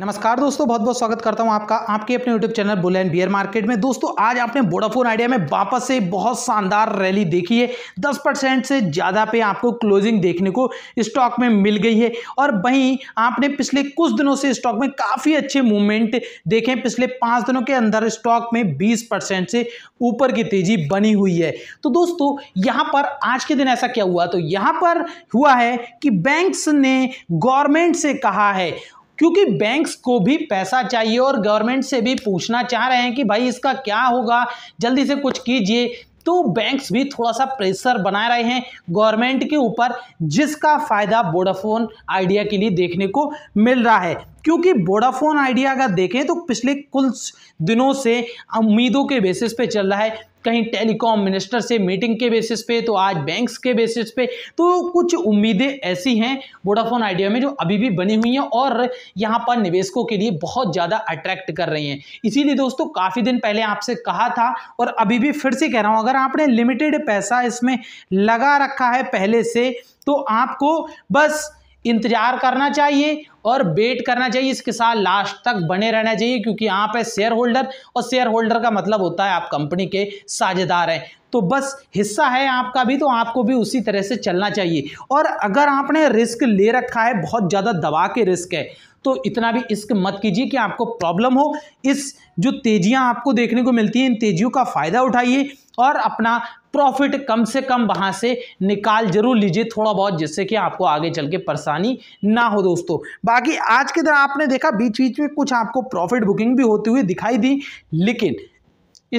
नमस्कार दोस्तों बहुत बहुत स्वागत करता हूं आपका आपके अपने YouTube channel bull and bear market में दोस्तों आज आपने बोडाफोन आइडिया में वापस से बहुत शानदार रैली देखी है 10 परसेंट से ज़्यादा पे आपको क्लोजिंग देखने को स्टॉक में मिल गई है और वहीं आपने पिछले कुछ दिनों से स्टॉक में काफ़ी अच्छे मूवमेंट देखे पिछले पाँच दिनों के अंदर स्टॉक में बीस से ऊपर की तेज़ी बनी हुई है तो दोस्तों यहाँ पर आज के दिन ऐसा क्या हुआ तो यहाँ पर हुआ है कि बैंक्स ने गवर्नमेंट से कहा है क्योंकि बैंक्स को भी पैसा चाहिए और गवर्नमेंट से भी पूछना चाह रहे हैं कि भाई इसका क्या होगा जल्दी से कुछ कीजिए तो बैंक्स भी थोड़ा सा प्रेशर बना रहे हैं गवर्नमेंट के ऊपर जिसका फ़ायदा वोडाफोन आइडिया के लिए देखने को मिल रहा है क्योंकि वोडाफोन आइडिया अगर देखें तो पिछले कुछ दिनों से उम्मीदों के बेसिस पे चल रहा है कहीं टेलीकॉम मिनिस्टर से मीटिंग के बेसिस पे तो आज बैंक्स के बेसिस पे तो कुछ उम्मीदें ऐसी हैं वोडाफोन आइडिया में जो अभी भी बनी हुई हैं और यहाँ पर निवेशकों के लिए बहुत ज़्यादा अट्रैक्ट कर रही हैं इसीलिए दोस्तों काफ़ी दिन पहले आपसे कहा था और अभी भी फिर से कह रहा हूँ अगर आपने लिमिटेड पैसा इसमें लगा रखा है पहले से तो आपको बस इंतजार करना चाहिए और वेट करना चाहिए इसके साथ लास्ट तक बने रहना चाहिए क्योंकि यहाँ पे शेयर होल्डर और शेयर होल्डर का मतलब होता है आप कंपनी के साझेदार हैं तो बस हिस्सा है आपका भी तो आपको भी उसी तरह से चलना चाहिए और अगर आपने रिस्क ले रखा है बहुत ज़्यादा दबा के रिस्क है तो इतना भी इस्क मत कीजिए कि आपको प्रॉब्लम हो इस जो तेजियां आपको देखने को मिलती हैं इन तेजियों का फ़ायदा उठाइए और अपना प्रॉफिट कम से कम वहाँ से निकाल जरूर लीजिए थोड़ा बहुत जिससे कि आपको आगे चल के परेशानी ना हो दोस्तों बाकी आज के दिन आपने देखा बीच बीच में कुछ आपको प्रॉफिट बुकिंग भी होती हुई दिखाई दी लेकिन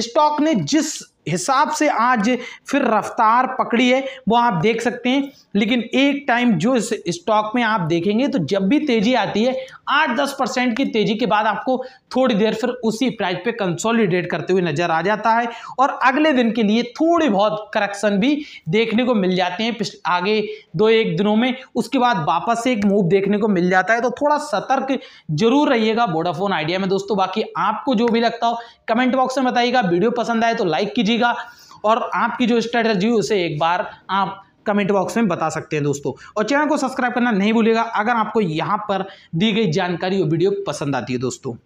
स्टॉक ने जिस हिसाब से आज फिर रफ्तार पकड़ी है वो आप देख सकते हैं लेकिन एक टाइम जो इस स्टॉक में आप देखेंगे तो जब भी तेज़ी आती है आठ दस परसेंट की तेज़ी के बाद आपको थोड़ी देर फिर उसी प्राइस पे कंसोलिडेट करते हुए नज़र आ जाता है और अगले दिन के लिए थोड़ी बहुत करेक्शन भी देखने को मिल जाते हैं आगे दो एक दिनों में उसके बाद वापस से एक मूव देखने को मिल जाता है तो थोड़ा सतर्क जरूर रहिएगा वोडाफोन आइडिया में दोस्तों बाकी आपको जो भी लगता हो कमेंट बॉक्स में बताइएगा वीडियो पसंद आए तो लाइक कीजिए कीजिएगा और आपकी जो स्ट्रैटेजी उसे एक बार आप कमेंट बॉक्स में बता सकते हैं दोस्तों और चैनल को सब्सक्राइब करना नहीं भूलिएगा अगर आपको यहाँ पर दी गई जानकारी और वीडियो पसंद आती है दोस्तों